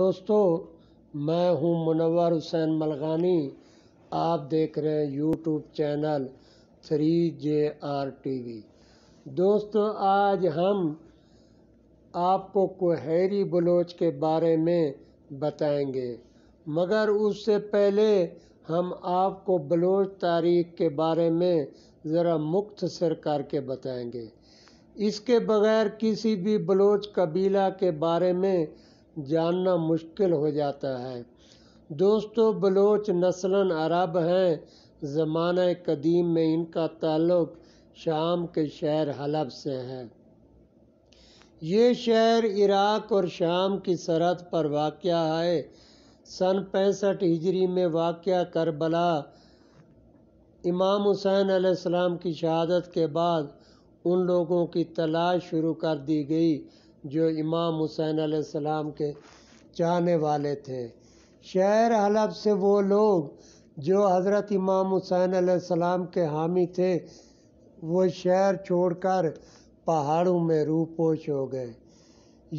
दोस्तों मैं हूं मुनवर हुसैन मलगानी आप देख रहे हैं YouTube channel three J R T V दोस्तों आज हम आपको कोहरी बलोच के बारे में बताएंगे मगर उससे पहले हम आपको बलोच तारीख के बारे में ज़रा मुख्त सर करके बताएंगे इसके बगैर किसी भी बलोच कबीला के बारे में जानना मुश्किल हो जाता है दोस्तों बलोच नस्लन अरब हैं ज़माना कदीम में इनका ताल्लुक शाम के शहर हलब से है ये शहर इराक और शाम की सरहद पर वाक़ है सन पैंसठ हिजरी में वाक़ करबला इमाम हुसैन आसमाम की शहादत के बाद उन लोगों की तलाश शुरू कर दी गई जो इमाम हुसैन आसमाम के चाहने वाले थे शहर हलब से वो लोग जो हज़रत इमाम हुसैन आसमाम के हामी थे वो शहर छोड़कर पहाड़ों में रूपोश हो गए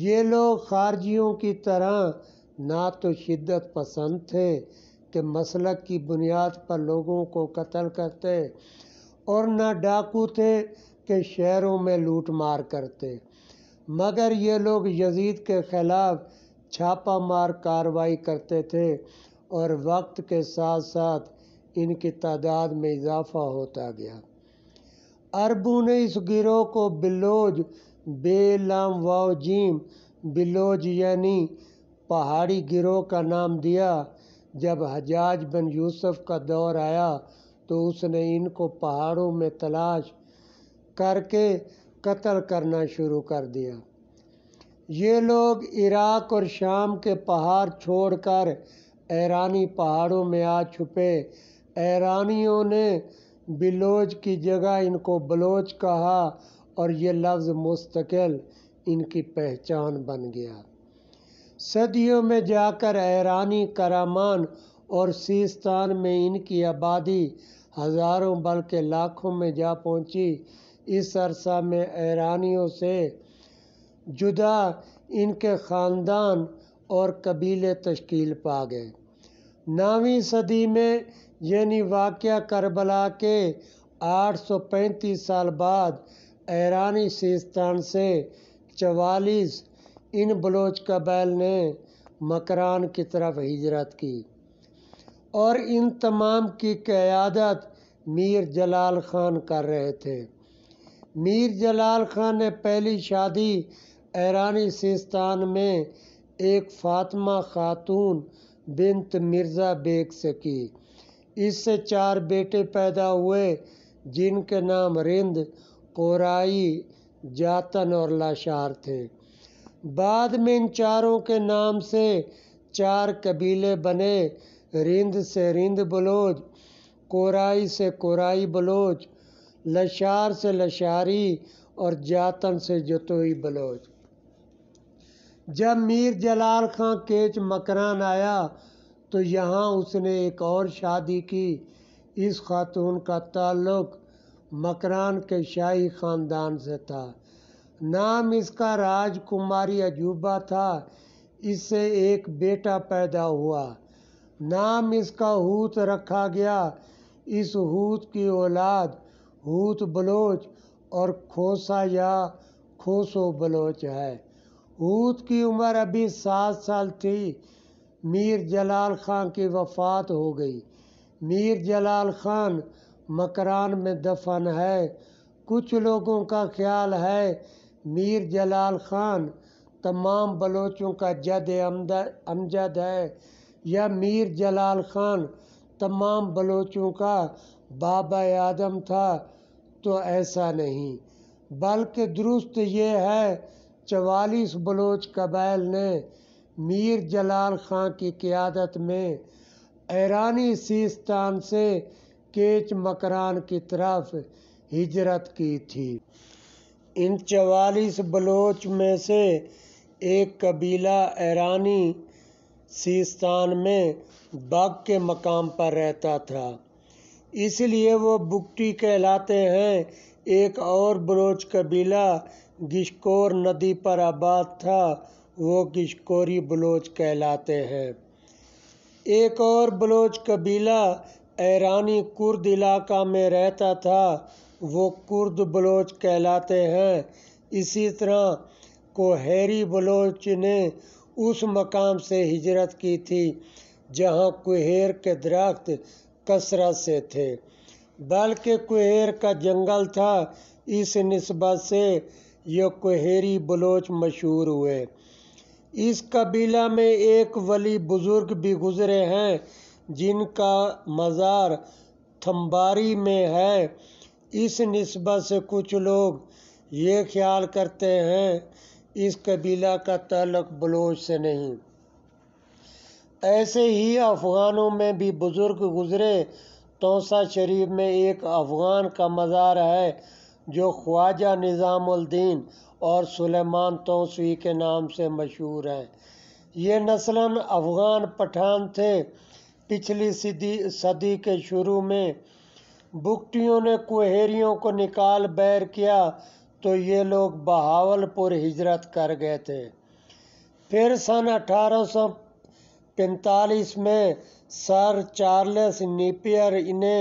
ये लोग खारजियों की तरह ना तो शिद्दत पसंद थे कि मसलक की बुनियाद पर लोगों को कत्ल करते और ना डाकू थे कि शहरों में लूट मार करते मगर ये लोग यज़ीद के ख़िलाफ़ छापामार कार्रवाई करते थे और वक्त के साथ साथ इनकी तादाद में इजाफ़ा होता गया अरबों ने इस गिरोह को बिलोज बेलाम वाजीम बिलोज यानी पहाड़ी गिरोह का नाम दिया जब हजाज बन यूसुफ का दौर आया तो उसने इनको पहाड़ों में तलाश करके कत्ल करना शुरू कर दिया ये लोग इराक और शाम के पहाड़ छोड़कर ईरानी पहाड़ों में आ छुपे ईरानियों ने बिलोच की जगह इनको बलोच कहा और ये लफ्ज़ मुस्तकिल इनकी पहचान बन गया सदियों में जाकर ईरानी करामान और सीस्तान में इनकी आबादी हज़ारों बल्कि लाखों में जा पहुंची इस अरसा में ऐरानियों से जुदा इनके ख़ानदान और कबीले तश्कील पा गए नौवीं सदी में यानी वाक़ करबला के 835 साल बाद ऐरानी सिस्तान से चवालीस इन बलोच कबैल ने मकरान की तरफ हिजरत की और इन तमाम की क़्यादत मीर जलाल ख़ान कर रहे थे मीर जलाल खान ने पहली शादी ईरानी सिस्तान में एक फातमा खातून बिन्त मिर्ज़ा बेग से की इससे चार बेटे पैदा हुए जिनके नाम रिंद कोराई जातन और लाशार थे बाद में इन चारों के नाम से चार कबीले बने रिंद से रिंद बलोच कोराई से कोराई बलोच लशार से लशारी और जातन से जतोई बलोच जब मीर जलाल खां केच मकरान आया तो यहाँ उसने एक और शादी की इस खातून का ताल्लुक मकरान के शाही ख़ानदान से था नाम इसका राजकुमारी अजूबा था इससे एक बेटा पैदा हुआ नाम इसका हूत रखा गया इस हूत की औलाद भूत बलोच और खोसा या खोसो बलोच है भूत की उम्र अभी सात साल थी मीर जलाल खान की वफात हो गई मीर जलाल खान मकरान में दफन है कुछ लोगों का ख्याल है मीर जलाल खान तमाम बलोचों का जद अमजद है या मीर जलाल खान तमाम बलोचों का बाबा आदम था तो ऐसा नहीं बल्कि दुरुस्त ये है चवालीस बलोच कबैल ने मीर जलाल खां की क़्यादत में ऐरानी सीस्तान से केच मकरान की तरफ हिजरत की थी इन चवालीस बलोच में से एक कबीला ऐरानी सीस्तान में बाग के मकाम पर रहता था इसलिए वो बुगटी कहलाते हैं एक और बलोच कबीला गिश्कोर नदी पर आबाद था वो गिश्कोरी बलोच कहलाते हैं एक और बलोच कबीला ऐरानी कुर्द इलाका में रहता था वो कुर्द बलोच कहलाते हैं इसी तरह कोहरी बलोच ने उस मकाम से हिजरत की थी जहाँ कुहेर के दरख्त कसरत से थे बल्कि कुहेर का जंगल था इस नस्बत से ये कुहेरी बलोच मशहूर हुए इस कबीला में एक वली बुज़ुर्ग भी गुज़रे हैं जिनका मज़ार थम्बारी में है इस नस्बत से कुछ लोग ये ख्याल करते हैं इस कबीला का तलक बलोच से नहीं ऐसे ही अफ़ग़ानों में भी बुज़ुर्ग गुज़रे तोसा शरीफ में एक अफ़ग़ान का मज़ार है जो ख्वाजा निज़ामुद्दीन और सुलेमान तोसवी के नाम से मशहूर हैं ये नस्लन अफ़ग़ान पठान थे पिछली सदी सदी के शुरू में बुकटियों ने कुहेरियों को निकाल बैर किया तो ये लोग बहावलपुर हिजरत कर गए थे फिर सन अठारह पैंतालीस में सर चार्ल्स नेपियर ने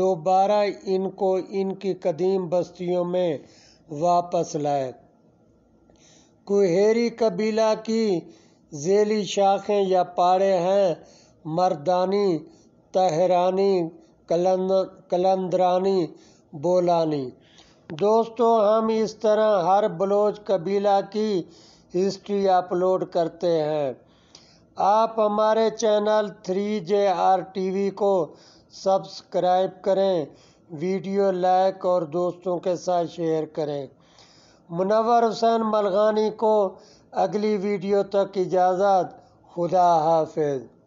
दोबारा इनको इनकी कदीम बस्तियों में वापस लाए कुहेरी कबीला की जेली शाखें या पाड़े हैं मर्दानी तहरानी कलंद कलंदरानी बोलानी दोस्तों हम इस तरह हर बलोच कबीला की हिस्ट्री अपलोड करते हैं आप हमारे channel three J R T V को सब्सक्राइब करें वीडियो लाइक और दोस्तों के साथ शेयर करें मुनवर हुसैन मलगानी को अगली वीडियो तक इजाज़त खुदा हाफिज़